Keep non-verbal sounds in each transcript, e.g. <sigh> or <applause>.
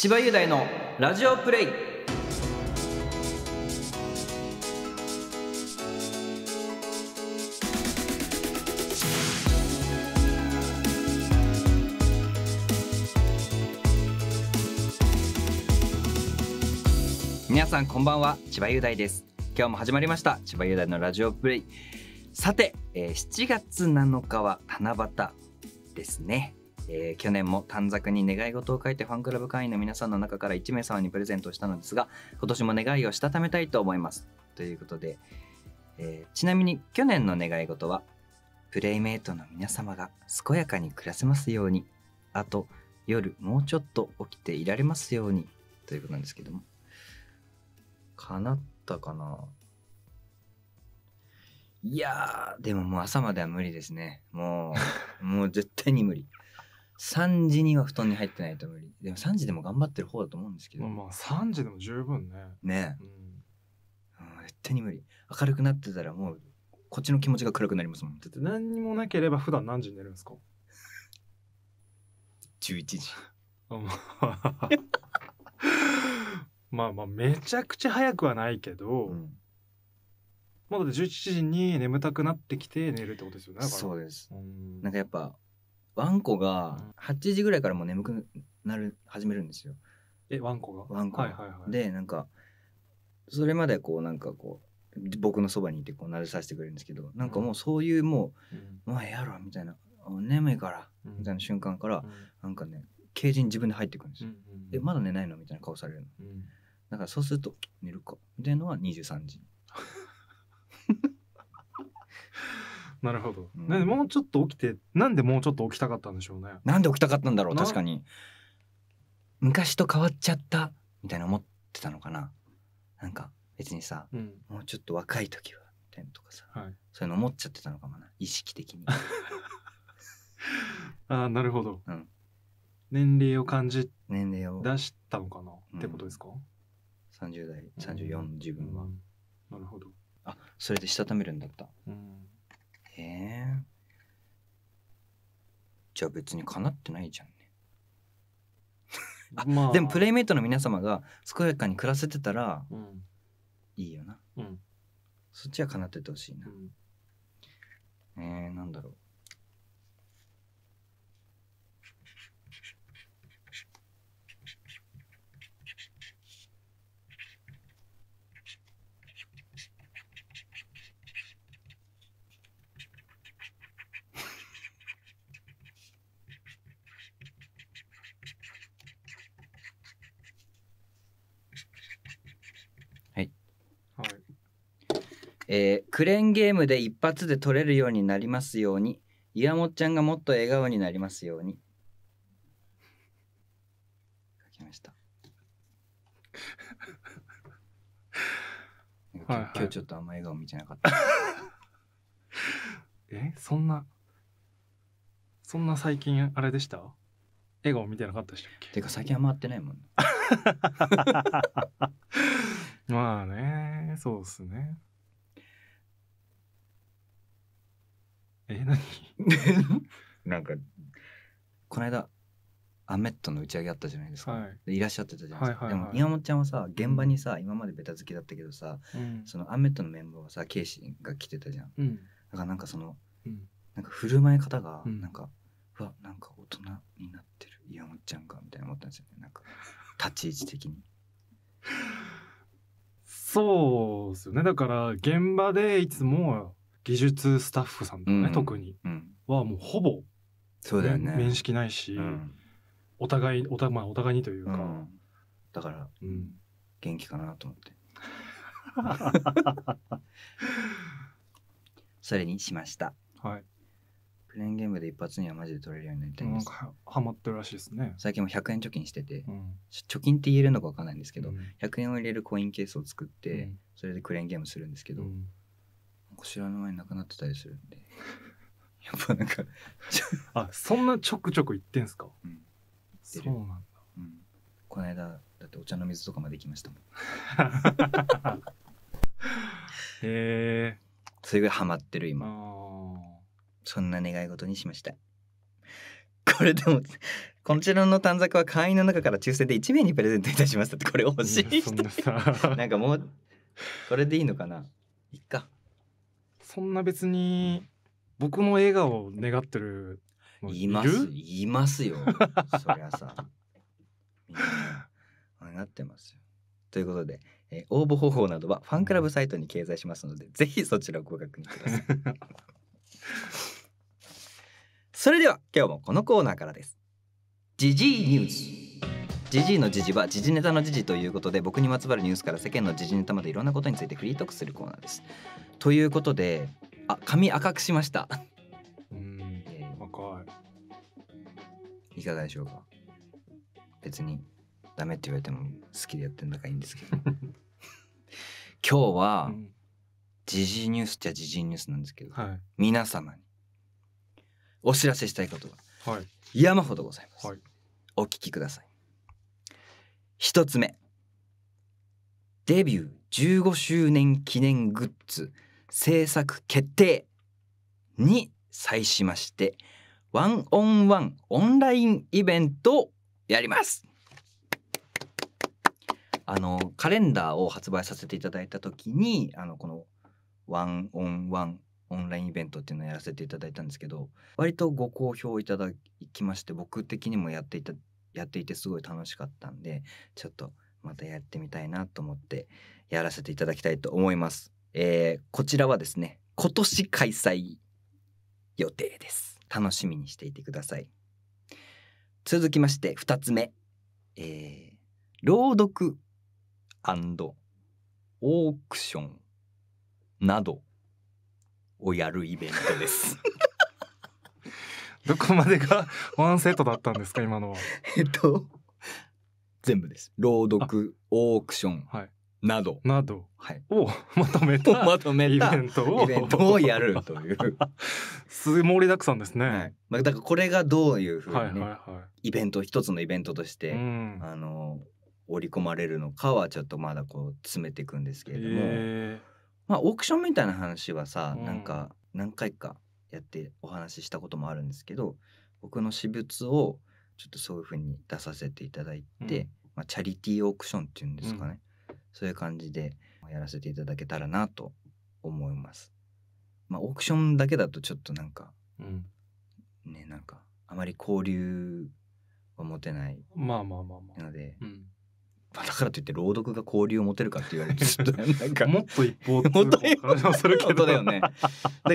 千葉雄大のラジオプレイ皆さんこんばんは千葉雄大です今日も始まりました千葉雄大のラジオプレイさて、えー、7月7日は七夕ですねえー、去年も短冊に願い事を書いてファンクラブ会員の皆さんの中から1名様にプレゼントしたのですが今年も願いをしたためたいと思いますということで、えー、ちなみに去年の願い事はプレイメイトの皆様が健やかに暮らせますようにあと夜もうちょっと起きていられますようにということなんですけども叶ったかないやーでももう朝までは無理ですねもう <laughs> もう絶対に無理3時には布団に入ってないと無理でも3時でも頑張ってる方だと思うんですけど、まあ、3時でも十分ねねえ、うん、絶対に無理明るくなってたらもうこっちの気持ちが暗くなりますもんだって何にもなければ普段何時に寝るんですか ?11 時 <laughs> まあまあめちゃくちゃ早くはないけど、うん、まあだって11時に眠たくなってきて寝るってことですよねそうですなんかやっぱワンコが8時ぐらいからもう眠くなる始めるんですよ。えワンコがワンコ、はいはいはい、でなんかそれまでこうなんかこう僕のそばにいてこう慣れさせてくれるんですけどなんかもうそういうもう「うん、まやろ」みたいな「眠いから」みたいな瞬間から、うん、なんかねケージに自分で入ってくるんですよ。うんうん、まだ寝ないのみたいな顔されるの。うん、からそうすると「寝るか」みたいなのは23時。<laughs> なるほど、なんでもうちょっと起きてなんでもうちょっと起きたかったんでしょうねなんで起きたかったんだろう確かに昔と変わっちゃったみたいな思ってたのかななんか別にさ、うん、もうちょっと若い時はみたいなとかさ、はい、そういうの思っちゃってたのかもな意識的に <laughs> ああなるほど、うん、年齢を感じ年齢を出したのかな、ってことですか30代34の自分は、なるほどあそれでしたためるんだった、うんへえじゃあ別にかなってないじゃんねあ、まあ、<laughs> でもプレイメイトの皆様が健やかに暮らせてたら、うん、いいよな、うん、そっちはかなっててほしいな、うん、えー、なんだろうえー、クレーンゲームで一発で取れるようになりますように岩本ちゃんがもっと笑顔になりますように書きました今日ちょっとあんま笑顔見てなかった <laughs> えそんなそんな最近あれでした笑顔見てなかったでしたっけてか最近は回まってないもん、ね、<laughs> まあねそうっすねえ何 <laughs> なんかこの間アメットの打ち上げあったじゃないですか、はい、いらっしゃってたじゃないですか、はいはいはい、でも岩本ちゃんはさ現場にさ、うん、今までベタ好きだったけどさ、うん、そのアメットのメンバーはさケイシが来てたじゃん、うん、だからなんかその、うん、なんか振る舞い方がなんか、うわなんか大人になってる岩本ちゃんがみたいな思ったんですよねなんか立ち位置的に <laughs> そうっすよねだから現場でいつも技術スタッフさんとかね、うん、特に、はもうほぼそうだよね面識ないし、お互いおた、まあ、お互いにというか、だから、元気かなと思って <laughs> それにしましたはいクレーンゲームで一発にはマジで取れるようになりたいですハマってるらしいですね最近も100円貯金してて、うん、貯金って言えるのか分かんないんですけど、うん、100円を入れるコインケースを作って、うん、それでクレーンゲームするんですけど、うんお柱の前なくなってたりするんで <laughs> やっぱなんか <laughs> あそんなちょくちょく行ってんすか、うん、そうなんだ、うん、この間だってお茶の水とかまで行きましたもん <laughs> へえそれぐらいハマってる今そんな願い事にしましたこれでもこちらの短冊は会員の中から抽選で1名にプレゼントいたしますってこれ欲しい人なんかもうこれでいいのかないっかそんな別に僕の笑顔を願ってるいますいますよそりゃさ願ってますよということで、えー、応募方法などはファンクラブサイトに掲載しますのでぜひそちらをご確認ください <laughs> それでは今日もこのコーナーからですジジイニュースジジイのジジはジジネタのジジということで僕にまつわるニュースから世間のジジネタまでいろんなことについてフリートークするコーナーです。ということであ髪赤くしましたうん赤い。いかがでしょうか別にダメって言われても好きでやってんだからいいんですけど <laughs> 今日は、ジジニュースっちゃジジニュースなんですけど、はい、皆様にお知らせしたいことが山ほどございます、はい、お聞きください1つ目デビュー15周年記念グッズ制作決定に際しましてワンオンワンオンラインイベントをやりますあのカレンダーを発売させていただいた時にあのこのワンオンワンオンラインイベントっていうのをやらせていただいたんですけど割とご好評いただきまして僕的にもやっていたやっていてすごい楽しかったんでちょっとまたやってみたいなと思ってやらせていただきたいと思います。えー、こちらはですね今年開催予定です。楽しみにしていてください。続きまして2つ目、えー、朗読オークションなどをやるイベントです。<laughs> どこまでがワンセットだったんですか今のは。えっと全部です。朗読、オークションはい。など、などはい、をまとめた <laughs> まとめイベントをイベントをやるという。<laughs> す盛りだくさんですね。はい。まあだからこれがどういうふういはいはいはイベント一つのイベントとして、うん。あの織り込まれるのかはちょっとまだこう詰めていくんですけれども、えまあオークションみたいな話はさ、うんなんか何回かやってお話ししたこともあるんですけど僕の私物をちょっとそういうふうに出させていただいて、うん、まあ、チャリティーオークションっていうんですかね、うん、そういう感じでやらせていただけたらなと思います。まあ、オークションだけだとちょっとなんか、うん、ねなんかあまり交流を持てないので、まあまあまあまうんだからといって朗読が交流を持てるかって言われるとなんかもっと一方通行するけどだよね。だか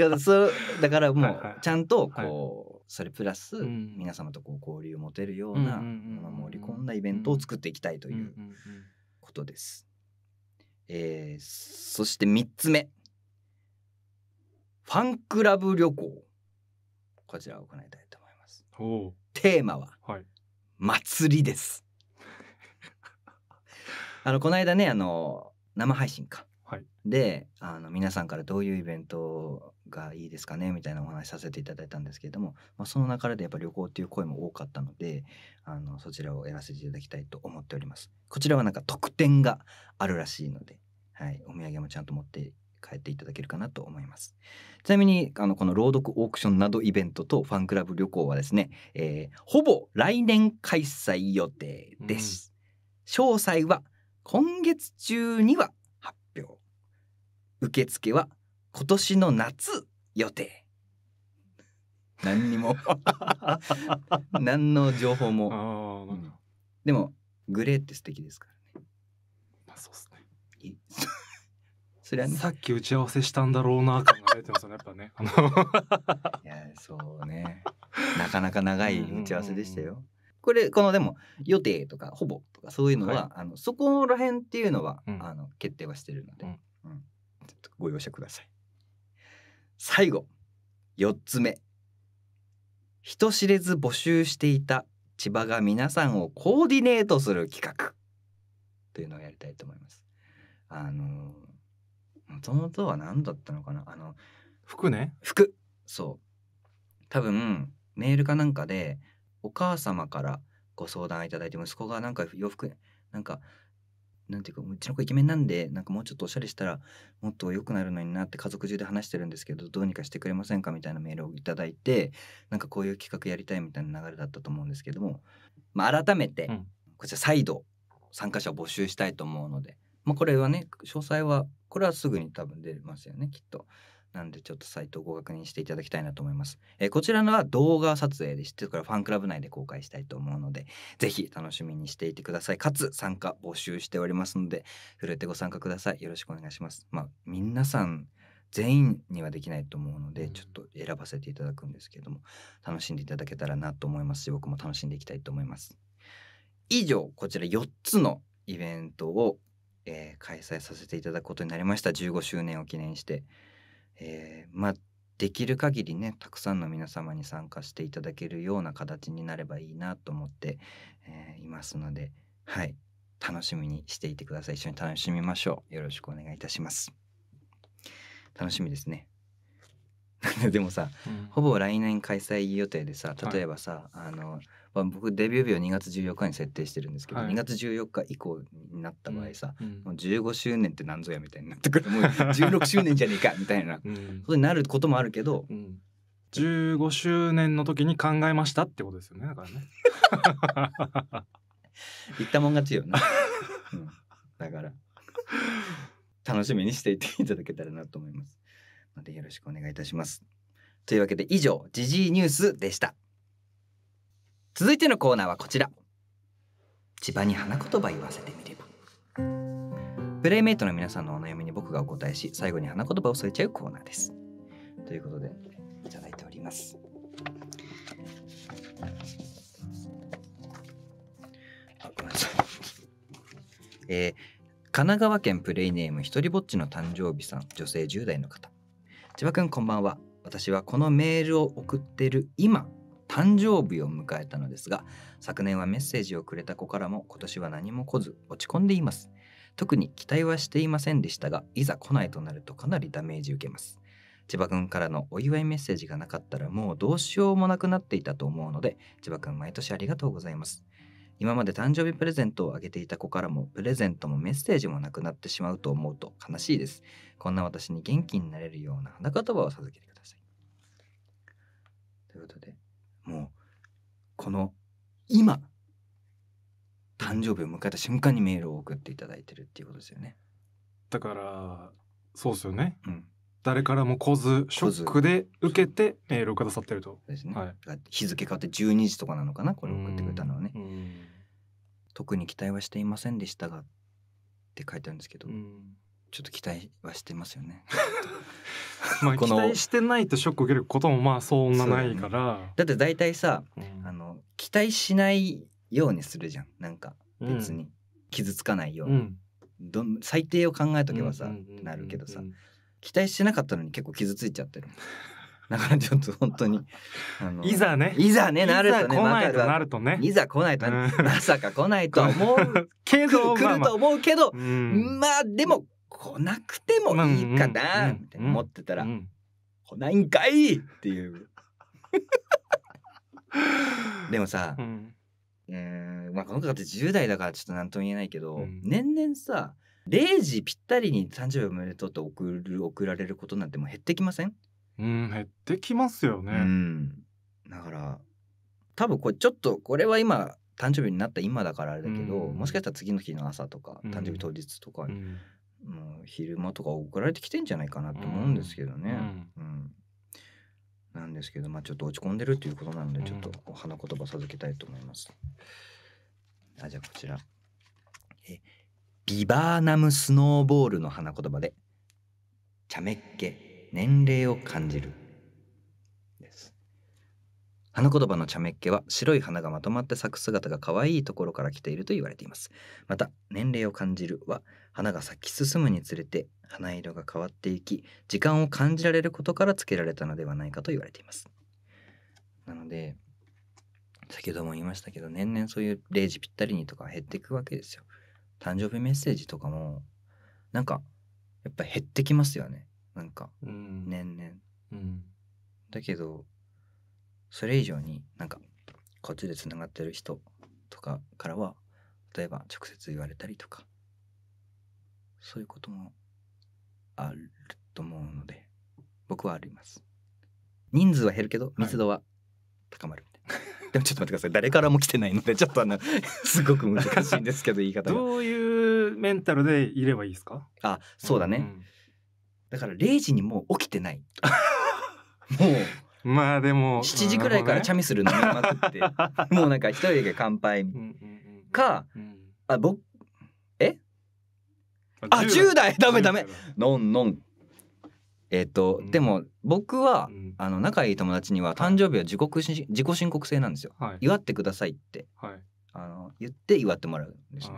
らそだからもうちゃんとこう、はい、それプラス、皆様とこう交流を持てるようなもの盛り込んだイベントを作っていきたいということです。えー、そして3つ目ファンクラブ旅行こちらを行いたいと思います。テーマは、はい、祭りです。あのこの間ねあの生配信か、はい、であの皆さんからどういうイベントがいいですかねみたいなお話させていただいたんですけれども、まあ、その中でやっぱ旅行っていう声も多かったのであのそちらをやらせていただきたいと思っておりますこちらはなんか特典があるらしいので、はい、お土産もちゃんと持って帰っていただけるかなと思います。ちなみにあのこの朗読オークションなどイベントとファンクラブ旅行はですね、えー、ほぼ来年開催予定です。うん、詳細は今月中には発表受付は今年の夏予定何にも <laughs> 何の情報も、うん、でもグレーって素敵ですからねまあそうっすね <laughs> それはねさっき打ち合わせしたんだろうな感がてますねやっぱねいやそうねなかなか長い打ち合わせでしたよ、うんうんうんこれこのでも予定とかほぼとかそういうのは、はい、あのそこら辺っていうのは、うん、あの決定はしてるので、うん、ちょっとご容赦ください最後4つ目人知れず募集していた千葉が皆さんをコーディネートする企画というのをやりたいと思いますあのもともとは何だったのかなあの服ね服そう多分メールかなんかでお母様からご相談いただいて息子がなんか洋服なんかなんていうかうちの子イケメンなんでなんかもうちょっとおしゃれしたらもっと良くなるのになって家族中で話してるんですけどどうにかしてくれませんかみたいなメールをいただいてなんかこういう企画やりたいみたいな流れだったと思うんですけども、まあ、改めてこちら再度参加者を募集したいと思うので、まあ、これはね詳細はこれはすぐに多分出ますよねきっと。なんでちょっとサイトをご確認していただきたいなと思います。えー、こちらのは動画撮影でして、これファンクラブ内で公開したいと思うので、ぜひ楽しみにしていてください。かつ参加募集しておりますので、震えてご参加ください。よろしくお願いします。まあ、皆さん全員にはできないと思うので、ちょっと選ばせていただくんですけども、楽しんでいただけたらなと思いますし、僕も楽しんでいきたいと思います。以上、こちら4つのイベントを、えー、開催させていただくことになりました。15周年を記念して。えー、まあできる限りねたくさんの皆様に参加していただけるような形になればいいなと思って、えー、いますのではい楽しみにしていてください一緒に楽しみましょうよろしくお願いいたします楽しみですね <laughs> でもさ、うん、ほぼ来年開催予定でさ例えばさ、はい、あのまあ、僕デビュー日を2月14日に設定してるんですけど、はい、2月14日以降になった場合さ、うん、もう15周年って何ぞやみたいになってくるもう16 <laughs> 周年じゃねえかみたいな、うん、そうになることもあるけど、うん、15周年の時に考えましたってことですよねだからね。言 <laughs> ったもん勝ちよな、<laughs> うん、だから楽しみにしていていただけたらなと思いますのでよろしくお願いいたしますというわけで以上「ジジイニュース」でした。続いてのコーナーはこちら千葉に花言葉言わせてみればプレイメイトの皆さんのお悩みに僕がお答えし最後に花言葉を添えちゃうコーナーですということでいただいておりますあごめんなさいえー神奈川県プレイネームひとりぼっちの誕生日さん女性10代の方千葉くんこんばんは私はこのメールを送ってる今誕生日を迎えたのですが昨年はメッセージをくれた子からも今年は何も来ず落ち込んでいます特に期待はしていませんでしたがいざ来ないとなるとかなりダメージ受けます千葉君からのお祝いメッセージがなかったらもうどうしようもなくなっていたと思うので千葉君毎年ありがとうございます今まで誕生日プレゼントをあげていた子からもプレゼントもメッセージもなくなってしまうと思うと悲しいですこんな私に元気になれるような花言葉を授けてくださいということでもうこの今誕生日を迎えた瞬間にメールを送っていただいてるっていうことですよね。だからそうですよね、うん、誰からも来ずショックで受けてメールをくださってると。ですね、はい、日付変わって12時とかなのかなこれ送ってくれたのはね。特に期待はしていませんでしたがって書いてあるんですけど、ちょっと期待はしてますよね。<laughs> まあ、<laughs> 期待してないとショック受けることもまあそんなないからだ、ね,、って大体さ、うん、あの期待しないようにするじゃんなんか別に、傷つかないように、うん、ど最低を考えとけばさ、ってなるけどさ期待してなかったのに結構傷ついちゃってる。<laughs> だからちょっと本当にいざねいざねなるとねいざ来ないとまさか来ないと思う <laughs> けど来ると思うけど、まあでも来なくてもいいかなみた思ってたら、来ないんかいっていう <laughs> でもさ、うん、うんまあこの方って10代だからちょっと何とも言えないけど、うん、年々さ0時ぴったりに誕生日おめでとうって送る送られることなんてもう減ってきませんうん減ってきますよね、うん、だから多分これちょっとこれは今誕生日になった今だからあれだけど、うん、もしかしたら次の日の朝とか誕生日当日とかに、もう昼間とか送られてきてんじゃないかなと思うんですけどね。うん、うんなんですけど、まあ、ちょっと落ち込んでるということなので、ちょっとお花言葉授けたいと思います。あ、じゃあこちら。え、ビバーナムスノーボールの花言葉で、茶目っ気、年齢を感じる。です。花言葉の茶目っ気は白い花がまとまって咲く姿が可愛いところから来ていると言われています。また、年齢を感じるは、花が咲き進むにつれて花色が変わっていき時間を感じられることからつけられたのではないかと言われていますなので先ほども言いましたけど年々そういう0時ぴったりにとか減っていくわけですよ誕生日メッセージとかもなんかやっぱ減ってきますよねなんか年々、うん、だけどそれ以上になんかこっちでつながってる人とかからは例えば直接言われたりとかそういうこともあると思うので僕はあります人数は減るけど密度は高まるはい、でもちょっと待ってください誰からも来てないのでちょっとあの <laughs> すごく難しいんですけど言い方がどういうメンタルでいればいいですかあそうだね、うんうん、だから0時にもう起きてない <laughs> もうまあでも7時くらいからチャミする飲みまくって、<laughs> もうなんか一人で乾杯か、うん、あ僕あ10代ダメダメノンノンえっ、と、でも僕は、あの仲いい友達には誕生日は自己し自己申告制なんですよ、はい、祝ってくださいって、はい、あの言って祝ってもらうんですね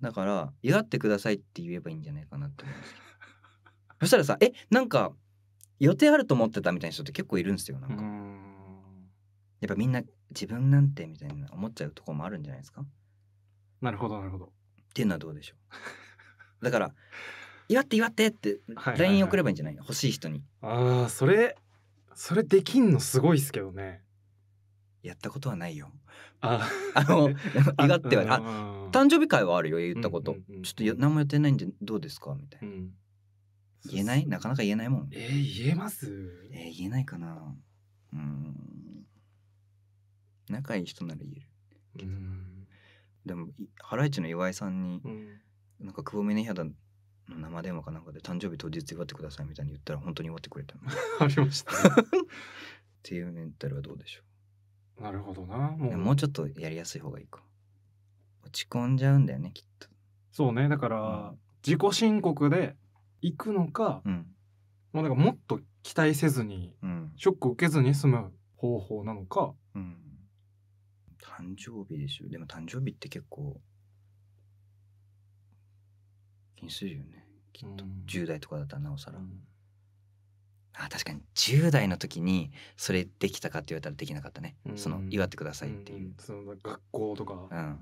だから祝ってくださいって言えばいいんじゃないかなって思います <laughs> そしたらさえなんか予定あると思ってたみたいな人って結構いるんですよなんかやっぱみんな自分なんてみたいな思っちゃうとこもあるんじゃないですかなるほどなるほどっていうのはどうでしょう <laughs> だから「祝って祝って」って LINE 送ればいいんじゃないの、欲しい人にああそれそれできんのすごいっすけどねやったことはないよああの <laughs> 祝ってはあ誕生日会はあるよ言ったこと、うんうんうん、ちょっと何もやってないんでどうですかみたいな、うん、言えないなかなか言えないもんえー、言えますえー、言えないかなうん仲いい人なら言えるけど、でもハライチの岩井さんに、うんなんか久保峰肌の生電話かなんかで誕生日当日祝ってくださいみたいに言ったら本当に祝ってくれた <laughs> ありました、ね、っていうメンタルはどうでしょうなるほどなもうもうちょっとやりやすい方がいいか落ち込んじゃうんだよねきっとそうねだから、うん、自己申告で行くのか、うん、もうだからもっと期待せずに、うん、ショック受けずに済む方法なのか、うん、誕生日でしょでも誕生日って結構気にするよねきっと、10代とかだったらなおさら、うん、あ確かに10代の時にそれできたかって言われたらできなかったね、うん、その祝ってくださいっていう、その学校とかうん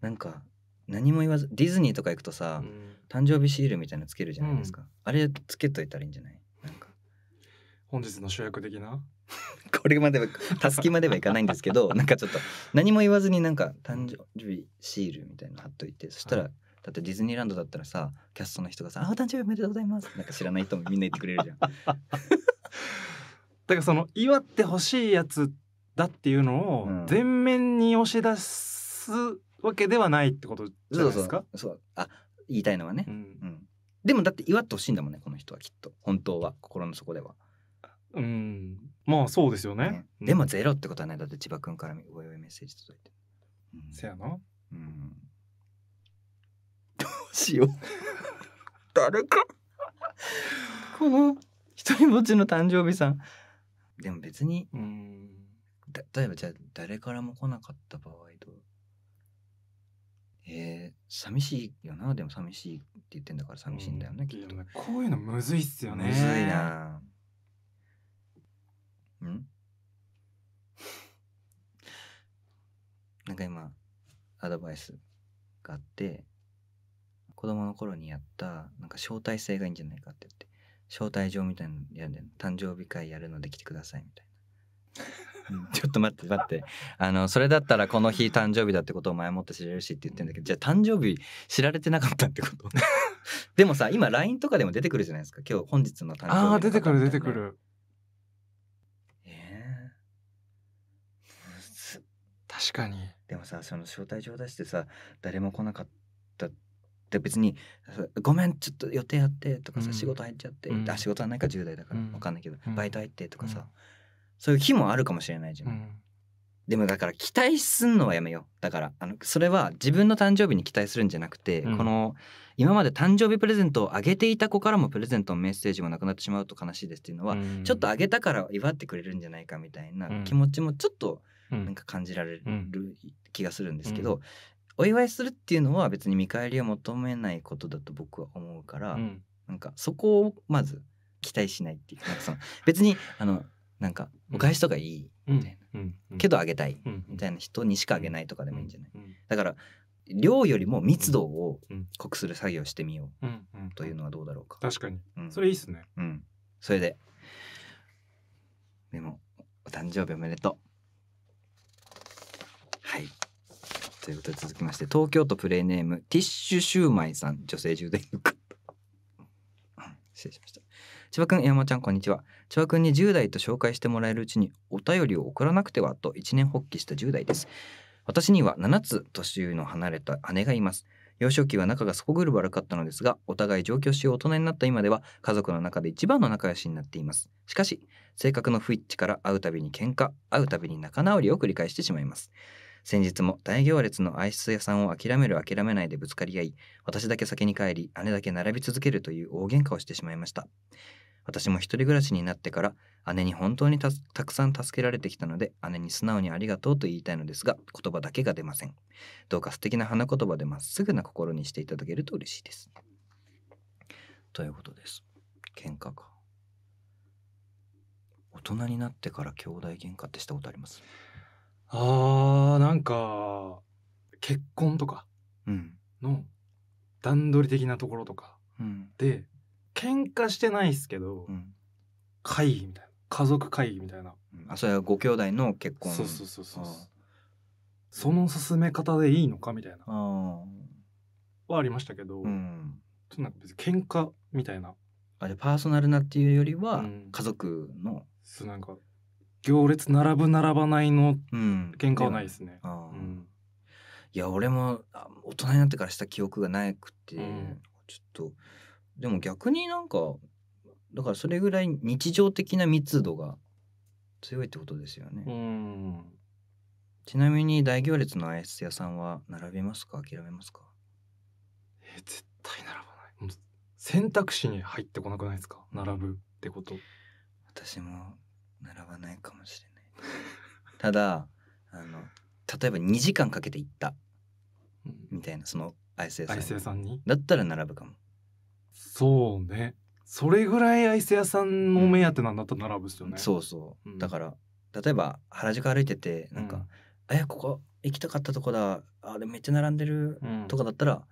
なんか何も言わずディズニーとか行くとさ、誕生日シールみたいのつけるじゃないですか、あれつけといたらいいんじゃないなんか本日の主役的な <laughs> これまではたすきまではいかないんですけど <laughs> なんかちょっと何も言わずになんか誕生日シールみたいなの貼っといてそしたら、はい、だってディズニーランドだったらさキャストの人がさ「あお誕生日おめでとうございます」なんか知らない人もみんな言ってくれるじゃん。<laughs> だからその祝ってほしいやつだっていうのを全面に押し出すわけではないってことじゃないですか、うん、そうあ言いたいのはね、うん、うん、でもだって祝ってほしいんだもんねこの人はきっと本当は心の底では。うん、まあそうですよね。ねでもゼロってことはないだって千葉君からお祝いメッセージ届いて。うん、せやな。うん。どうしよう。<laughs> 誰かこの一人ぼっちの誕生日さん。でも別に、うん、例えばじゃあ誰からも来なかった場合と。えー、寂しいよなでも寂しいって言ってんだから寂しいんだよね、うん、きっとこういうのむずいっすよねむずいなん <laughs> なんか今アドバイスがあって子供の頃にやったなんか招待制がいいんじゃないかって言って招待状みたいなのやる誕生日会やるので来てくださいみたいな <laughs> ちょっと待って待ってあのそれだったらこの日誕生日だってことを前もって知れるしって言ってんだけどじゃあ誕生日知られてなかったってこと <laughs> でもさ今 LINE とかでも出てくるじゃないですか今日本日の誕生日ああ出てくる出てくる確かにでもさその招待状出してさ誰も来なかったって別に「ごめんちょっと予定あって」とかさ、うん、仕事入っちゃって「うん、あ仕事はないか10代だから、うん、分かんないけど、バイト入って」とかさ、そういう日もあるかもしれないじゃんでもだから期待すんのはやめようだからあのそれは自分の誕生日に期待するんじゃなくて、うん、この今まで誕生日プレゼントをあげていた子からもプレゼントのメッセージもなくなってしまうと悲しいですっていうのは、うん、ちょっとあげたから祝ってくれるんじゃないかみたいな気持ちもちょっと、うんなんか感じられる気がするんですけど、お祝いするっていうのは別に見返りを求めないことだと僕は思うから、うん、なんかそこをまず期待しないっていうなんかその別にあのなんかお返しとかいいみたいな、うんけどあげたいみたいな人にしかあげないとかでもいいんじゃない、だから量よりも密度を濃くする作業してみようというのはどうだろうか、確かに、それいいっすねうんそれででもお誕生日おめでとうということで続きまして東京都プレイネームティッシュシューマイさん女性充電た失礼しました千葉くん山ちゃんこんにちは千葉くんに10代と紹介してもらえるうちにお便りを送らなくてはと一年発起した10代です私には7つ年上の離れた姉がいます幼少期は仲がすこぐる悪かったのですがお互い上京しよう大人になった今では家族の中で一番の仲良しになっていますしかし性格の不一致から会うたびに喧嘩会うたびに仲直りを繰り返してしまいます先日も大行列のアイス屋さんを諦める諦めないでぶつかり合い、私だけ先に帰り、姉だけ並び続けるという大喧嘩をしてしまいました。私も一人暮らしになってから姉に本当にたくさん助けられてきたので姉に素直にありがとうと言いたいのですが言葉だけが出ませんどうか素敵な花言葉でまっすぐな心にしていただけると嬉しいですということです喧嘩か大人になってから兄弟喧嘩ってしたことありますああ、なんか、結婚とかの段取り的なところとかうんで、喧嘩してないっすけど、うん会議みたいな。家族会議みたいな。うんあそれはご兄弟の結婚そうそうそうそう。その進め方でいいのかみたいな。あはありましたけど、うんちょっとなんか別に喧嘩みたいな。あれパーソナルなっていうよりは、家族のそうなんか行列並ぶ並ばないの喧嘩はないですね。うん、いや俺も大人になってからした記憶がなくて、うん、ちょっとでも逆になんかだからそれぐらい日常的な密度が強いってことですよね。うん、ちなみに大行列のアイス屋さんは並びますか諦めますかえ絶対並ばない選択肢に入ってこなくないですか並ぶってこと私も並ばないかもしれないただあの例えば2時間かけて行ったみたいなその愛生さんさんにだったら並ぶかもそうねそれぐらいアイス屋さんの目当てなんだったら並ぶっすよね、うん、そうそう、うん、だから例えば原宿歩いててなんか「うん、えここ行きたかったとこだあれめっちゃ並んでる」とかだったら、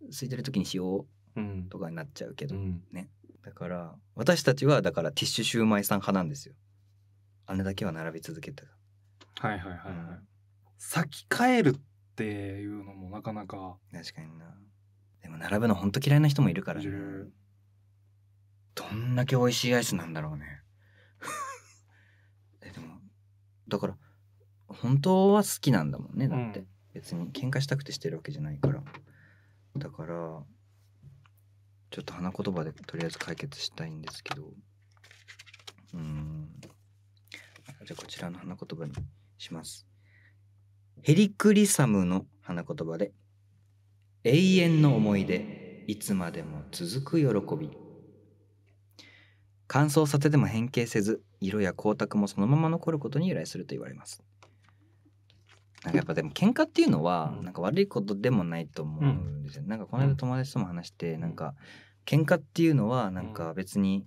うん、空いてる時にしようとかになっちゃうけど、ねだから私たちはだからティッシュシューマイさん派なんですよ姉だけは並び続けてたはいはいはいはい、うん、先帰るっていうのもなかなか確かになでも並ぶのほんと嫌いな人もいるから、ね、どんだけ美味しいアイスなんだろうね <laughs> えでもだから本当は好きなんだもんねだって、うん、別に喧嘩したくてしてるわけじゃないからだからちょっと花言葉でとりあえず解決したいんですけどうんじゃあこちらの花言葉にします。ヘリクリサムの花言葉で、永遠の思い出、いつまでも続く喜び。乾燥させても変形せず、色や光沢もそのまま残ることに由来すると言われます。なんかやっぱでも喧嘩っていうのは、なんか悪いことでもないと思うんですよ、ね、うん、なんかこの間友達とも話して、なんか喧嘩っていうのは、なんか別に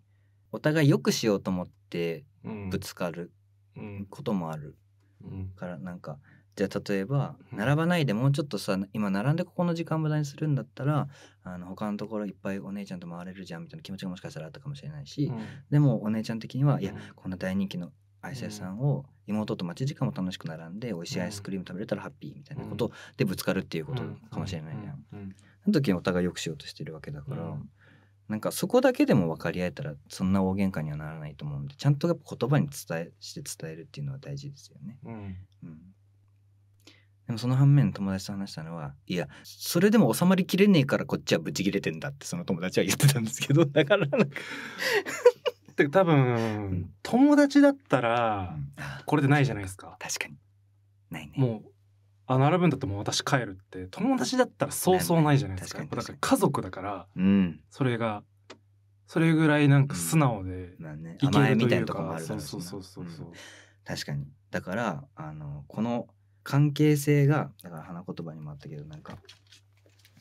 お互い良くしようと思ってぶつかることもある、からなんかじゃあ例えば並ばないでもうちょっとさ今並んでここの時間無駄にするんだったらあの他のところいっぱいお姉ちゃんと回れるじゃんみたいな気持ちがもしかしたらあったかもしれないし、でもお姉ちゃん的にはいやこんな大人気の愛イ屋さんを妹と待ち時間も楽しく並んで美味しいアイスクリーム食べれたらハッピーみたいなことでぶつかるっていうことかもしれないじゃん。その時お互いよくしようとしてるわけだから、うん、なんかそこだけでも分かり合えたらそんな大喧嘩にはならないと思うんでちゃんとやっぱ言葉に伝えして伝えるっていうのは大事ですよね。うん、うん、でもその反面友達と話したのはいやそれでも収まりきれねえからこっちはブチ切れてんだってその友達は言ってたんですけどだからなん <laughs> か多分、うん、友達だったらこれでないじゃないですか。確かにないね。もうあ並ぶんだともう私帰るって友達だったらそうそうないじゃないですか,、ね、かか家族だから、うん、それがそれぐらいなんか素直でいけるというか、うんまあね、そうそうそうそう、う確かにだからあのこの関係性がだから花言葉にもあったけどなんか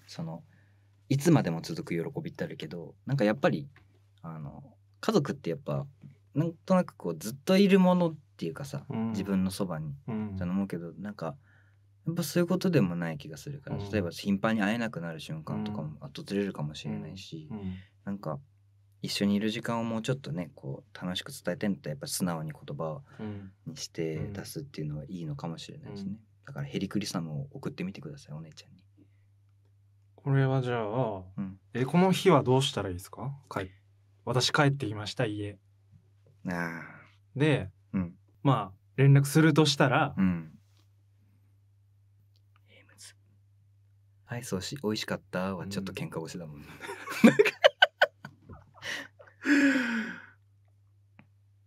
そのいつまでも続く喜びってあるけどなんかやっぱりあの家族ってやっぱなんとなくこうずっといるものっていうかさ、うん、自分のそばに、うん、と思うけどなんかやっぱそういうことでもない気がするから、例えば頻繁に会えなくなる瞬間とかも訪れるかもしれないし、うんうん、なんか一緒にいる時間をもうちょっとねこう楽しく伝えてんだったらやっぱ素直に言葉にして出すっていうのはいいのかもしれないですね、うん、だからヘリクリサムを送ってみてくださいお姉ちゃんにこれはじゃあ、うん、えこの日はどうしたらいいですか帰私帰ってきました家あで、うん、まあ連絡するとしたら、うん、アイスおし美味しかったはちょっと喧嘩腰だもん、うん、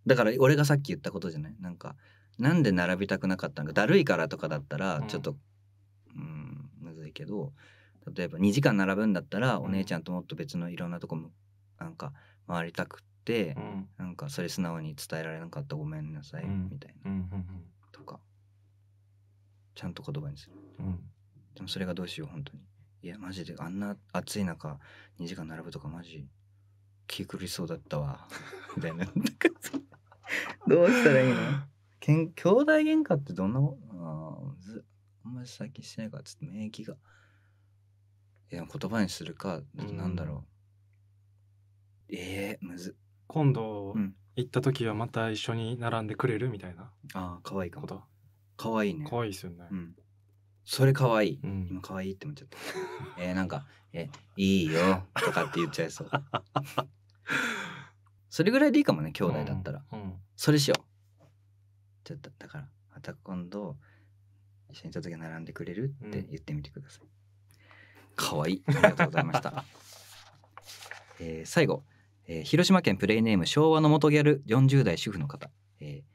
だから俺がさっき言ったことじゃないなんかなんで並びたくなかったんかだるいからとかだったらちょっと、うん、うん、むずいけど例えば2時間並ぶんだったらお姉ちゃんともっと別のいろんなとこもなんか回りたくって、うん、なんかそれ素直に伝えられなかったごめんなさいみたいな、とかちゃんと言葉にする。うんもそれがどうしよう本当にいやマジであんな暑い中2時間並ぶとかマジ気狂いそうだったわみたいな <laughs> <laughs> どうしたらいいのけん兄弟喧嘩ってどんなああんまり最近してないからちょっと免疫がいや言葉にするか、うん、なんだろうえー、むず今度、行った時はまた一緒に並んでくれるみたいなあ可愛いかも可愛いね可愛いですよね、うんそれかわい、うん、今かわいって思っちゃった <laughs> えなんか「えいいよ」とかって言っちゃいそう <laughs> それぐらいでいいかもね兄弟だったら、うんうん、それしようちょっとだからまた今度一緒にいた時並んでくれるって言ってみてください、かわいありがとうございました <laughs> えー、最後、えー、広島県プレイネーム昭和の元ギャル40代主婦の方、えー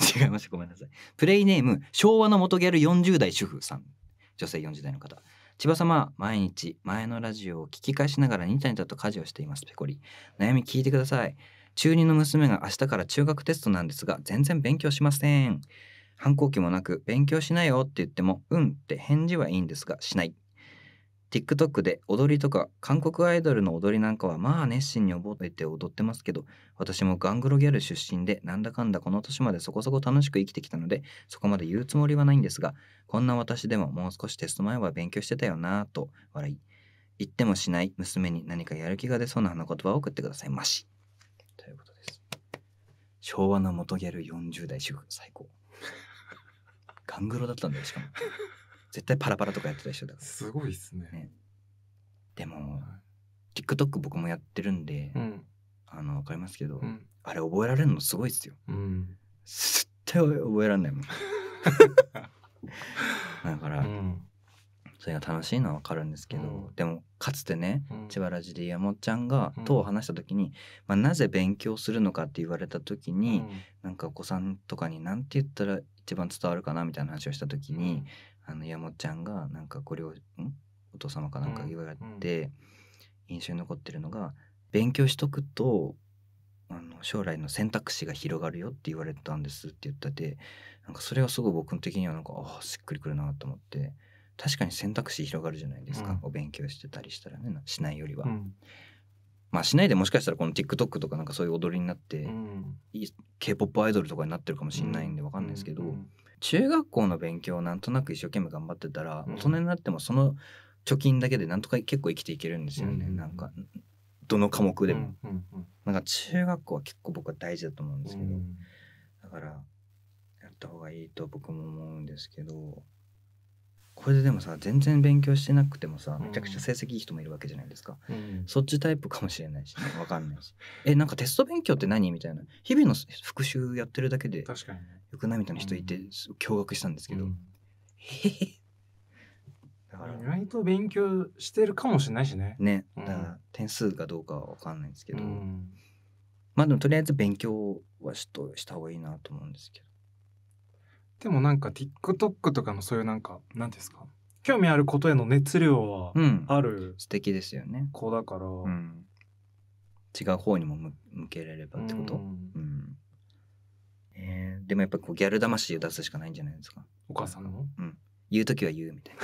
<laughs> 違いましたごめんなさいプレイネーム昭和の元ギャル40代主婦さん女性40代の方千葉様毎日前のラジオを聞き返しながらニタニタと家事をしていますペコリ悩み聞いてください中2の娘が明日から中学テストなんですが全然勉強しません反抗期もなく勉強しないよって言ってもうんって返事はいいんですがしない TikTok で踊りとか韓国アイドルの踊りなんかはまあ熱心に覚えて踊ってますけど私もガングロギャル出身でなんだかんだこの年までそこそこ楽しく生きてきたのでそこまで言うつもりはないんですがこんな私でももう少しテスト前は勉強してたよなと笑い言ってもしない娘に何かやる気が出そうな花言葉を送ってくださいましということです昭和の元ギャル40代主婦最高 <laughs> ガングロだったんだよしかも絶対パラパラとかやってた人だすごいですね、ね、でも、はい、TikTok 僕もやってるんで、うん、あの分かりますけど、うん、あれ覚えられるのすごいっすよ、うん、絶対覚えられないもん <laughs> だから、それが楽しいのは分かるんですけど、でもかつてね、千葉ラジで山本ちゃんが「と」を話した時に、まあ、なぜ勉強するのかって言われた時に、うん、なんかお子さんとかに何て言ったら一番伝わるかなみたいな話をした時に、あの山ちゃんがなんかご両んお父様かなんか言われて印象に残ってるのが勉強しとくとあの将来の選択肢が広がるよって言われたんですって言っててなんかそれはすごい僕的にはなんかあしっくりくるなと思って確かに選択肢広がるじゃないですか、うん、お勉強してたりしたらねしないよりは。うんまあ、しないでもしかしたらこの TikTok とかなんかそういう踊りになって、うん、k p o p アイドルとかになってるかもしれないんで分かんないですけど、うんうん、中学校の勉強をなんとなく一生懸命頑張ってたら、大人になってもその貯金だけでなんとか結構生きていけるんですよね、うん、なんかどの科目でも、うんうん、なんか中学校は結構僕は大事だと思うんですけど、だからやった方がいいと僕も思うんですけどこれででもさ全然勉強してなくてもさめちゃくちゃ成績いい人もいるわけじゃないですか、うん、そっちタイプかもしれないし、ね、分かんないしえなんかテスト勉強って何みたいな日々の復習やってるだけで確かに、よくないみたいな人いて、驚愕したんですけど、うん、だから意外と勉強してるかもしれないしねねだから点数がどうかは分かんないんですけど、うん、まあでもとりあえず勉強はちょっとした方がいいなと思うんですけどでもなんか TikTok とかのそういうなんか何ですか興味あることへの熱量はある、うん、素敵ですよね子だから、うん、違う方にも向けられればってこと、うん、うん、えー、でもやっぱこうギャル魂を出すしかないんじゃないですか。お母さんのうん。言う時は言うみたいな。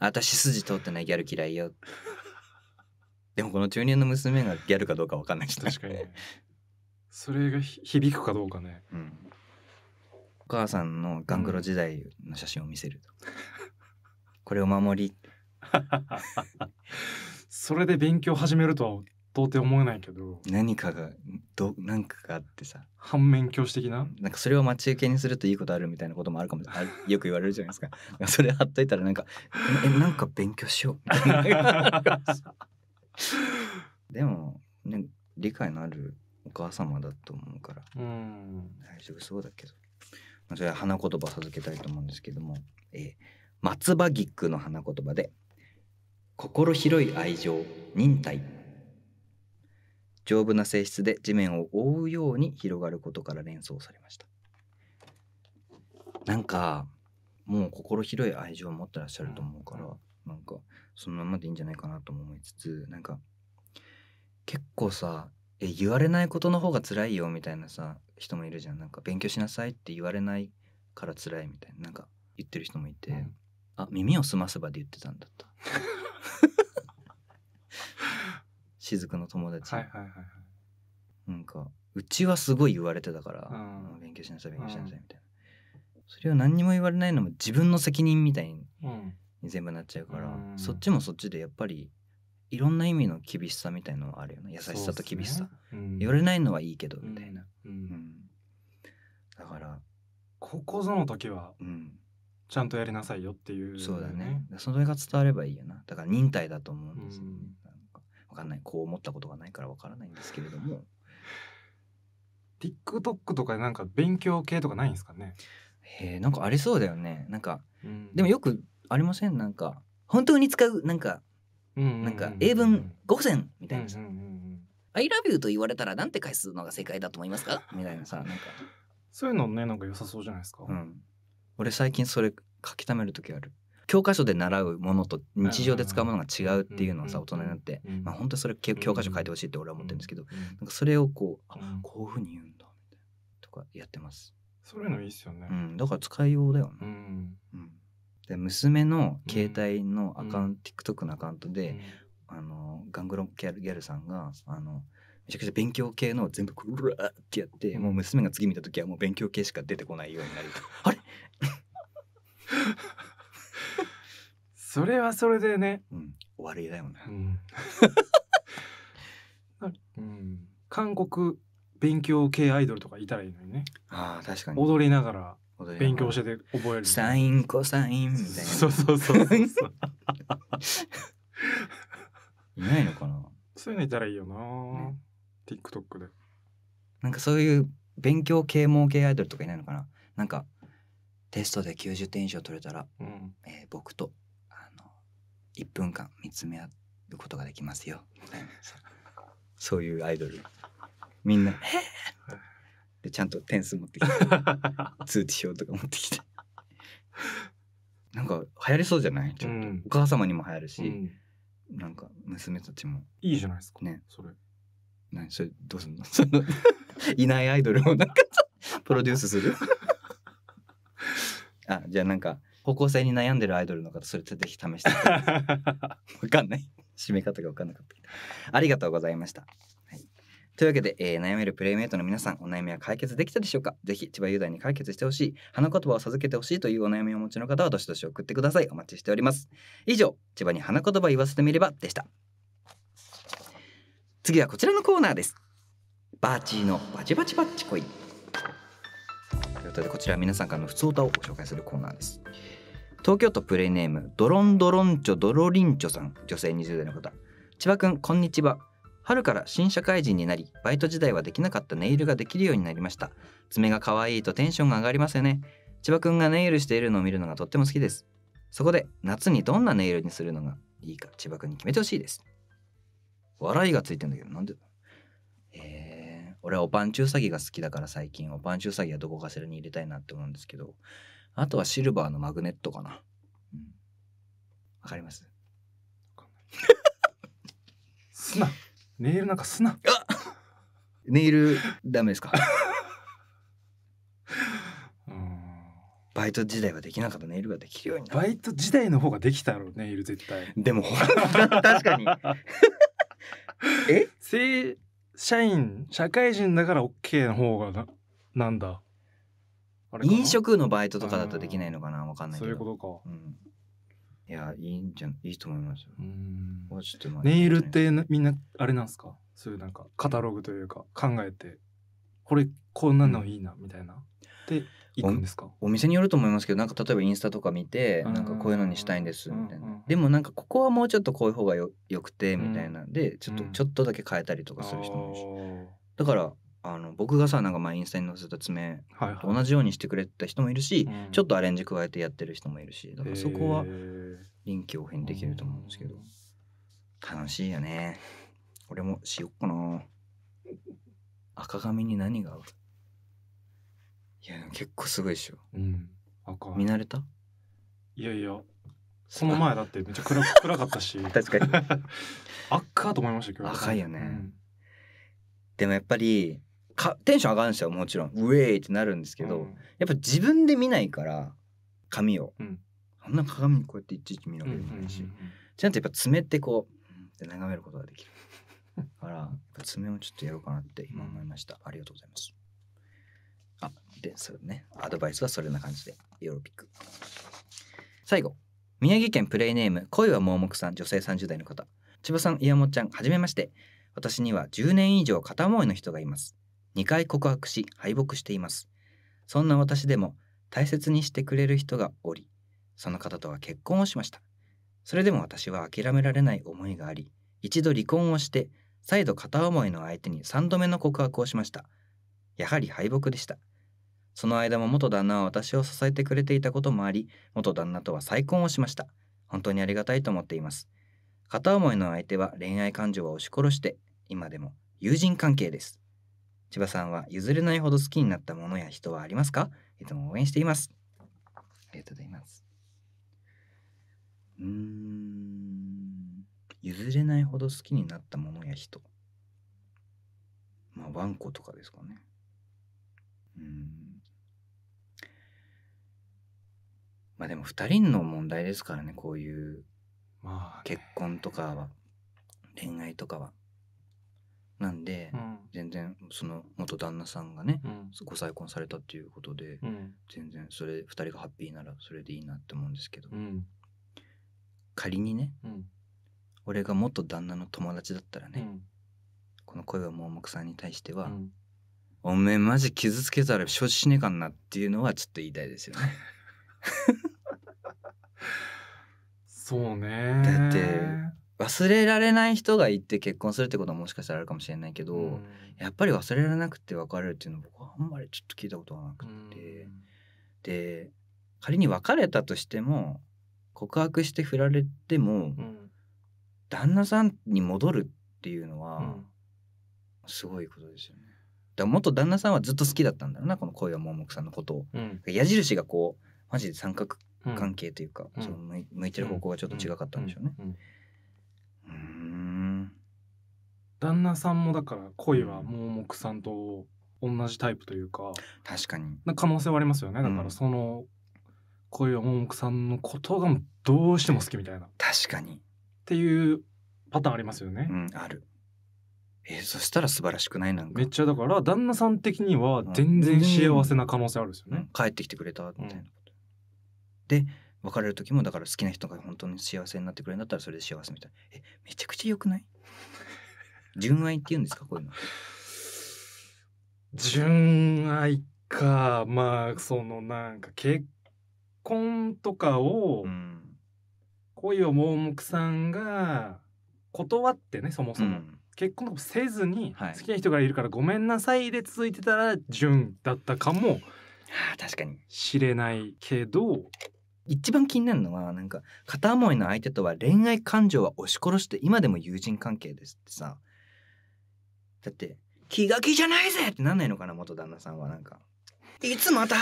私筋通ってないギャル嫌いよ。<laughs> でもこの中年の娘がギャルかどうかわかんないし確かに、それが響くかどうかね、うん、お母さんのガングロ時代の写真を見せると、うん、これを守り <laughs> それで勉強始めるとは到底思えないけど何かがど何かがあってさ反面教師的ななんかそれを待ち受けにするといいことあるみたいなこともあるかもしれないよく言われるじゃないですか <laughs> それ貼っといたらなんかえなんか勉強しようみたいなでもね理解のあるお母様だと思うからうん大丈夫そうだけど、まあ、それは花言葉授けたいと思うんですけども、えー、松葉ギックの花言葉で「心広い愛情忍耐」丈夫な性質で地面を覆うように広がることから連想されましたなんかもう心広い愛情を持ってらっしゃると思うから、うなんかそのままでいいんじゃないかなと思いつつなんか結構さえ言われないことの方が辛いよみたいなさ人もいるじゃんなんか勉強しなさいって言われないから辛いみたいななんか言ってる人もいて、うん、あ耳を澄ませばで言ってたんだった <laughs> 雫の友達、なんかうちはすごい言われてたから「勉強しなさい勉強しなさい」みたいな、それを何にも言われないのも自分の責任みたいに全部なっちゃうから、うん、そっちもそっちでやっぱりいろんな意味の厳しさみたいのはあるよね優しさと厳しさ、ねうん、言われないのはいいけどみたいな、うん、だから高校ぞの時は、ちゃんとやりなさいよっていう、ね、そうだねそれが伝わればいいよなだから忍耐だと思うんですよね、わかんないこう思ったことがないからわからないんですけれども TikTok とかなんか勉強系とかないんですかねへえなんかありそうだよねなんか、うん、でもよくありませんなんか本当に使うなんか、うんうん、なんか英文5選みたいなさ「うんうん、I love you」と言われたらなんて返すのが正解だと思いますかみたいなさなんかそういうのねなんか良さそうじゃないですか、俺最近それ書き溜める時ある教科書で習うものと日常で使うものが違うっていうのをさ大人になって、まあ、本当にそれ教科書書いてほしいって俺は思ってるんですけどなんかそれをこうあこういうふうに言うんだみたいなとかやってます。そういうのいいっすよね、うん、だから使いようだよね、うんうん、で娘の携帯のアカウント、TikTok のアカウントで、あのガングロンギャルさんがあのめちゃくちゃ勉強系の全部うわーってやって、もう娘が次見た時はもう勉強系しか出てこないようになる <laughs> あれそれはそれでね、うん、終わりだよね、うん <laughs> うん、韓国勉強系アイドルとかいたらいいのにねあ確かに踊りながら勉強してて覚える、ね、サインコサインみたいなそうそうそうそう <laughs> いないのかなそういうのいたらいいよな、ね、TikTok でなんかそういう勉強啓蒙系アイドルとかいないのかななんかテストで90点以上取れたら、うん、えー、僕と1分間見つめ合うことができますよそういうアイドルみんな「でちゃんと点数持ってきて <laughs> 通知表とか持ってきてなんか流行りそうじゃないちょっと、うん、お母様にも流行るし、うん、なんか娘たちもいいじゃないですかねそれ何それどうすんのいないアイドルをなんか <laughs> プロデュースする <laughs> あじゃあなんか方向性に悩んでるアイドルの方それぜひ試して <laughs> わかんない締め方がわかんなかったありがとうございました、はい、というわけで、えー、悩めるプレイメイトの皆さんお悩みは解決できたでしょうかぜひ千葉雄大に解決してほしい花言葉を授けてほしいというお悩みをお持ちの方はどしどし送ってくださいお待ちしております以上千葉に花言葉言わせてみればでした次はこちらのコーナーですバーチーのバチバチバッチコイということでこちら皆さんからの普通歌をご紹介するコーナーです東京都プレイネームドロンドロンチョドロリンチョさん女性20代の方千葉くんこんにちは春から新社会人になりバイト時代はできなかったネイルができるようになりました爪が可愛いとテンションが上がりますよね千葉くんがネイルしているのを見るのがとっても好きですそこで夏にどんなネイルにするのがいいか千葉くんに決めてほしいです笑いがついてんだけどなんでえー、俺はおんちゅうさぎが好きだから最近おんちゅうさぎはどこかしらに入れたいなって思うんですけどあとはシルバーのマグネットかな。わ、うん、かりますす砂ネイルなんかす砂ネイルダメですかバイト時代はできなかったネイルができるようにバイト時代の方ができたろネイル絶対でも <laughs> 確かに <laughs> え正社員社会人だからオッケーの方がななんだ飲食のバイトとかだとできないのかなわかんないけど。そういうことか。うん、いや、いいんじゃんいいと思いますよ。うんネイルってみんなあれなんですかそういうなんかカタログというか考えて、これこんなのいいなみたいな。で、行くんですかお店によると思いますけどなんか例えばインスタとか見てなんかこういうのにしたいんですみたいなでもなんかここはもうちょっとこういう方がよよくてみたいなでちょっと、ちょっとだけ変えたりとかする人もいるしだからあの僕がさなんかまあインスタに載せた爪、同じようにしてくれた人もいるし、ちょっとアレンジ加えてやってる人もいるしだからそこは臨機応変できると思うんですけど、楽しいよね俺もしよっかな赤髪に何が合ういや結構すごいでしょ、うん、赤見慣れたいやいやその前だってめっちゃ暗 <laughs> 暗かったし確かに赤 <laughs> と思いましたけど赤いよね、うん、でもやっぱりかテンション上がるんですよもちろんウェイってなるんですけど、うん、やっぱ自分で見ないから髪を、うん、あんな鏡にこうやっていちいち見なきゃいけないし、ちゃんとやっぱ爪ってこう眺めることができるから爪をちょっとやろうかなって今思いました、ありがとうございますあでそれねアドバイスはそれな感じでヨーロピック最後宮城県プレイネーム恋は盲目さん女性30代の方千葉さん岩本ちゃんはじめまして私には10年以上片思いの人がいます2回告白し敗北しています。そんな私でも大切にしてくれる人がおり、その方とは結婚をしました。それでも私は諦められない思いがあり、一度離婚をして、再度片思いの相手に3度目の告白をしました。やはり敗北でした。その間も元旦那は私を支えてくれていたこともあり、元旦那とは再婚をしました。本当にありがたいと思っています。片思いの相手は恋愛感情を押し殺して、今でも友人関係です。千葉さんは譲れないほど好きになったものや人はありますかいつも応援しています。ありがとうございます。うん、譲れないほど好きになったものや人。まあ、ワンコとかですかね。うん。まあでも二人の問題ですからね、こういう。まあ、結婚とかは、恋愛とかは。なんで、うん、全然その元旦那さんがね、うん、ご再婚されたっていうことで、うん、全然それ2人がハッピーならそれでいいなって思うんですけど、仮にね、俺が元旦那の友達だったらね、この声は盲目さんに対しては、おめえマジ傷つけたら承知しねえかんなっていうのはちょっと言いたいですよね。<laughs> そうねだって忘れられない人がいて結婚するってことはもしかしたらあるかもしれないけど、うん、やっぱり忘れられなくて別れるっていうのは僕はあんまりちょっと聞いたことがなくて、うん、で仮に別れたとしても告白して振られても、うん、旦那さんに戻るっていうのはすごいことですよね。だ元旦那さんはずっと好きだったんだろうなこの恋は盲目さんのことを。矢印がこうマジで三角関係というか、その向いてる方向がちょっと違かったんでしょうね。旦那さんもだから恋は盲目さんと同じタイプというか確かにな可能性はありますよねだからその恋は盲目さんのことがどうしても好きみたいな確かにっていうパターンありますよね、うん、あるえそしたら素晴らしくないなんかめっちゃだから旦那さん的には全然幸せな可能性あるですよね、うん帰ってきてくれたみたいなこと、で別れる時もだから好きな人が本当に幸せになってくれるんだったらそれで幸せみたいなえめちゃくちゃ良くない純愛っていうんですかこういうの純愛かまあそのなんか結婚とかを、う恋を盲目さんが断ってねそもそも、うん、結婚とかせずに、好きな人がいるからごめんなさいで続いてたら純だったかも確かに知れないけど一番気になるのはなんか片思いの相手とは恋愛感情は押し殺して今でも友人関係ですってさだって気が気じゃないぜってなんないのかな元旦那さんはなんかいつまた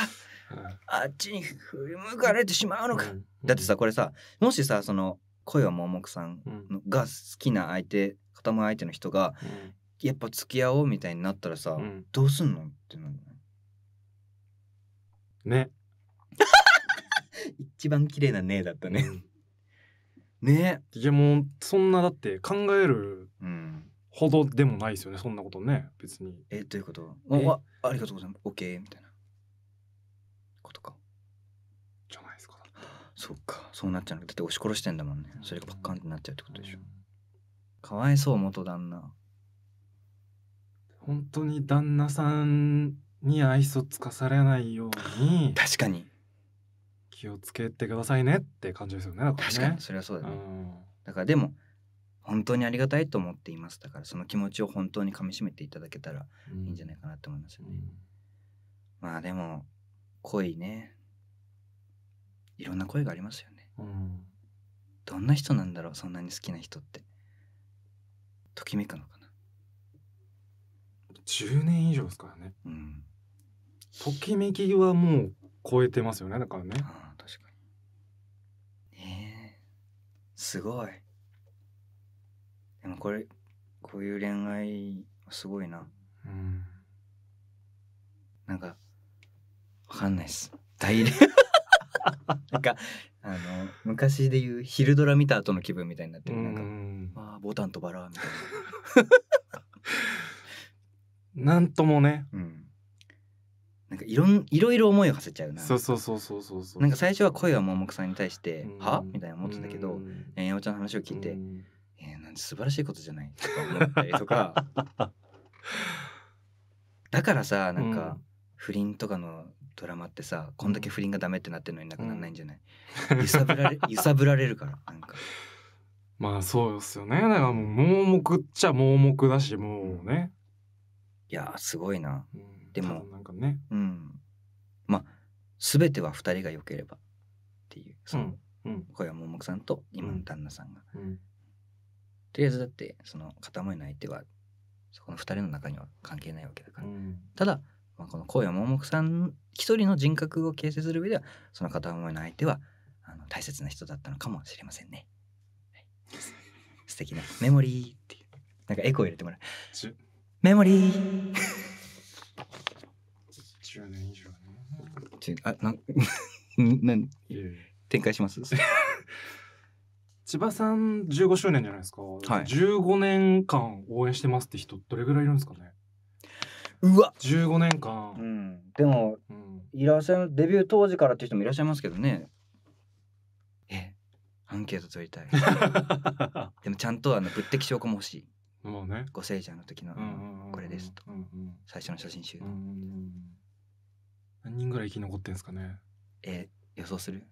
あっちに振り向かれてしまうのか、だってさこれさもしさその恋は盲目さんが好きな相手片前相手の人が、やっぱ付き合おうみたいになったらさ、どうすんのってなるね <laughs> 一番綺麗な「ね」だったねねいもうそんなだって考える、うん、ほどでもないですよねそんなことね別にえどういうことああありがとうございます OK みたいなことかじゃないですかそっかそうなっちゃうだって押し殺してんだもんねそれがパッカンってなっちゃうってことでしょ、うかわいそう元旦那本当に旦那さんに愛想つかされないように確かに気をつけてくださいねって感じですよねね確かにそれはそうだねだからでも本当にありがたいと思っていますだからその気持ちを本当にかみしめていただけたらいいんじゃないかなと思いますよね、うん、まあでも恋ねいろんな恋がありますよね、うん、どんな人なんだろうそんなに好きな人ってときめくのかな10年以上ですからね、うん、ときめきはもう超えてますよねだからねああ確かにねえすごいでもこれこういう恋愛すごいな、うん、なんかわかんないっす大 <laughs> なんかあの昔でいう昼ドラ見た後の気分みたいになってるなんか「ああボタンとバラ」みたいな。なんともね、うん、なんかいろんいろいろ思いを馳せちゃうなそうそうそうそうそうそうなんか最初は恋は盲目さんに対して「は?」みたいな思ってたけどえんやおちゃんの話を聞いて「素晴らしいことじゃないとかとか <laughs> だからさなんか、不倫とかのドラマってさこんだけ不倫がダメってなってるのになくならないんじゃない、うん、揺さぶられ <laughs> 揺さぶられるからなんかまあそうですよねだからもう盲目っちゃ盲目だしもうね、いやすごいな、うん、でもなんかねうんまあ全ては2人が良ければっていうその、うんうん、は盲目さんと今の旦那さんが、うん、とりあえずだってその片思いの相手はそこの2人の中には関係ないわけだから、うん、ただ、まあ、この荒野桃木さん一人の人格を形成する上ではその片思いの相手はあの大切な人だったのかもしれませんね、はい、素敵なメモリーっていうなんかエコー入れてもらうメモリー10年以上ねあなん <laughs> なん展開します <laughs> 千葉さん15周年じゃないですか、はい、15年間応援してますって人どれぐらいいるんですかねうわ15年間、うん、でも、うん、いらっしゃるデビュー当時からって人もいらっしゃいますけどねえアンケート取りたい <laughs> でもちゃんとあの物的証拠も欲しいもうねご聖者の時のこれですと、最初の写真集何人ぐらい生き残ってんですかねえー、予想する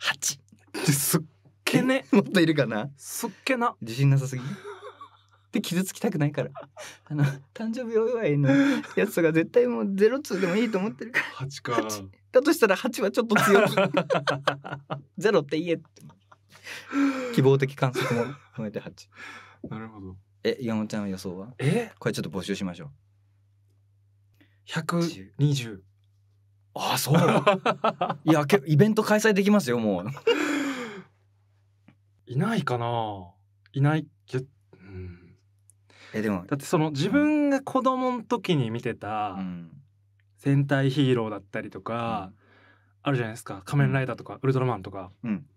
八。すっげねもっといるかなすっげな自信なさすぎで傷つきたくないからあの誕生日お祝いのやつが絶対もうゼロツーでもいいと思ってるから八かだとしたら八はちょっと強い。<laughs> ゼロって言え希望的観測も含めて8なるほどえ山本ちゃんの予想はえこれちょっと募集しましょう120ああそう <laughs> いやけイベント開催できますよもう <laughs> いないかないないけ、うん、えでもだってその自分が子供の時に見てた戦隊ヒーローだったりとか、うん、あるじゃないですか仮面ライダーとか、うん、ウルトラマンとか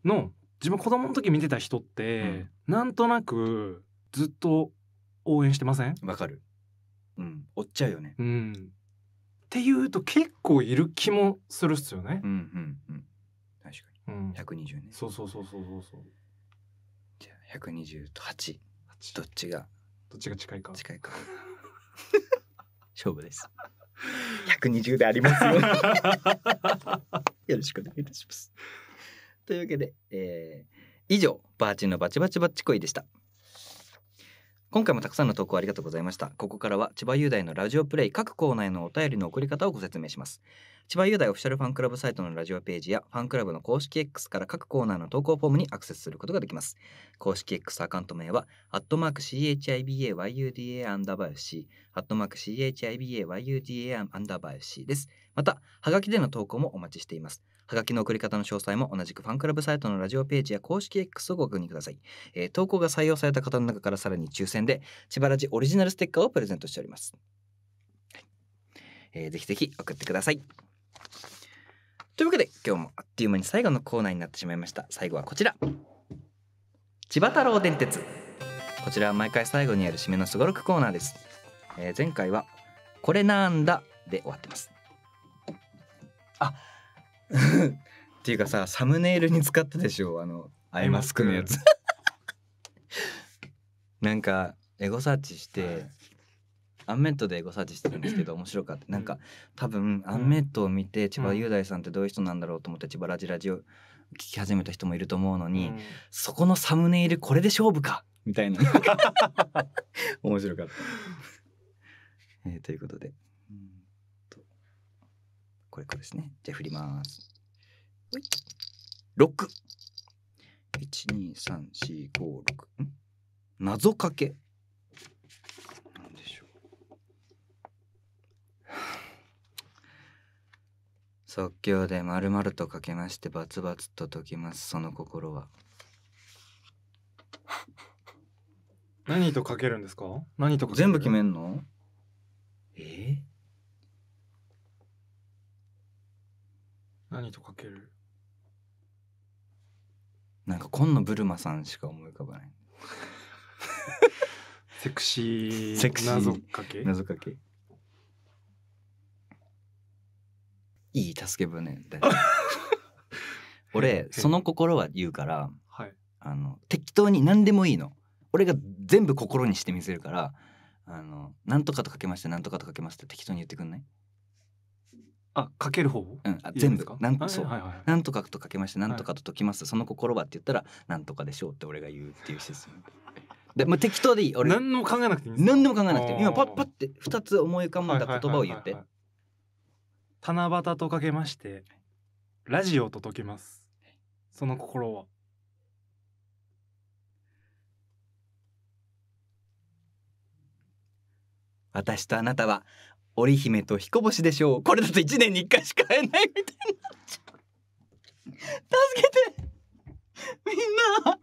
の、自分子供の時見てた人って、うん、なんとなくずっと応援してませんわかるうん追っちゃうよねうんっていうと結構いる気もするっすよね。うんうんうん。確かに。うん、百二十年。そうそうそうそうそうそう。じゃあ120と八。八。どっちがどっちが近いか。近いか。<laughs> 勝負です。百二十でありますよ。<laughs> よろしくお願いいたします。というわけで、えー、以上、バーチのバチバチバッチ恋でした。今回もたくさんの投稿ありがとうございましたここからは千葉雄大のラジオプレイ各コーナーへのお便りの送り方をご説明します千葉雄大オフィシャルファンクラブサイトのラジオページやファンクラブの公式 X から各コーナーの投稿フォームにアクセスすることができます公式 X アカウント名はアットマーク CHIBAYUDA アンダーバー C アットマーク CHIBAYUDA アンダーバー C ですまたはがきでの投稿もお待ちしていますはがきの送り方の詳細も同じくファンクラブサイトのラジオページや公式 X をご確認ください。えー、投稿が採用された方の中からさらに抽選で、千葉ラジオリジナルステッカーをプレゼントしております。えー、ぜひぜひ送ってください。というわけで、今日もあっという間に最後のコーナーになってしまいました。最後はこちら。千葉太郎電鉄。こちらは毎回最後にある締めのすごろくコーナーです。えー、前回は、これなんだで終わってます。あっていうかさサムネイルに使ったでしょあのアイマスクのやつなんかエゴサーチして、はい、アンメットでエゴサーチしてるんですけど <clears throat> 面白かったなんか多分アンメットを見て、うん、千葉雄大さんってどういう人なんだろうと思って千葉ラジラジを聞き始めた人もいると思うのに、うん、そこのサムネイルこれで勝負かみたいな <laughs> 面白かった、えー、ということで。これからですね。じゃあ振ります。六。一二三四五六。謎かけなんでしょう <sighs> 即興でまるまるとかけましてバツバツと解きますその心は何とかけるんですか何とか全部決めんのえー何とかけるなんか今野ブルマさんしか思い浮かばない <laughs> セクシーセクシー謎かけ謎かけいい助け舟 <laughs> 俺その心は言うから、はい、あの適当に何でもいいの俺が全部心にしてみせるからあの何とかとかけまして何とかとかけまして適当に言ってくんないあかける方、うん、あ全部なんそう、なんとかとかけましたなんとかと解きます、その心はって言ったらなんとかでしょうって俺が言うっていうシステム。<laughs> でまあ、適当でいい俺何も考えなくていい何でも考えなくて今パッパって2つ思い浮かんだ言葉を言って、七夕とかけましてラジオと解きますその心は私とあなたは織姫と彦星でしょうこれだと1年に1回しか会えないみたいになっちゃう助けてみんな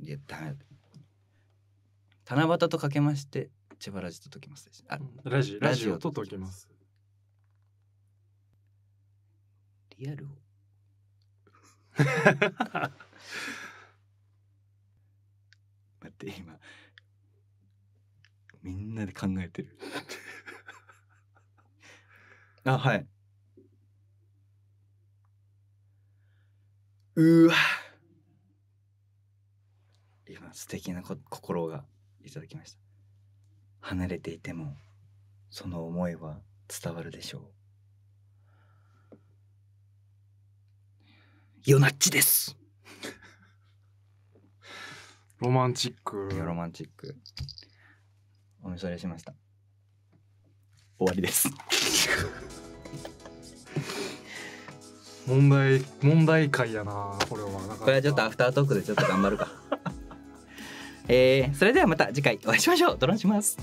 いやだ七夕とかけまして千葉ラジと解きますあラジラジオと解きますリアルを <laughs> 待って今みんなで考えてる <laughs> あはいうわ今素敵なこ心がいただきました離れていてもその思いは伝わるでしょうヨナッチですロマンチックロマンチックお見それしました終わりです問題問題回やなこれはこれはちょっとアフタートークでちょっと頑張るか <laughs> えー、それではまた次回お会いしましょうドロンします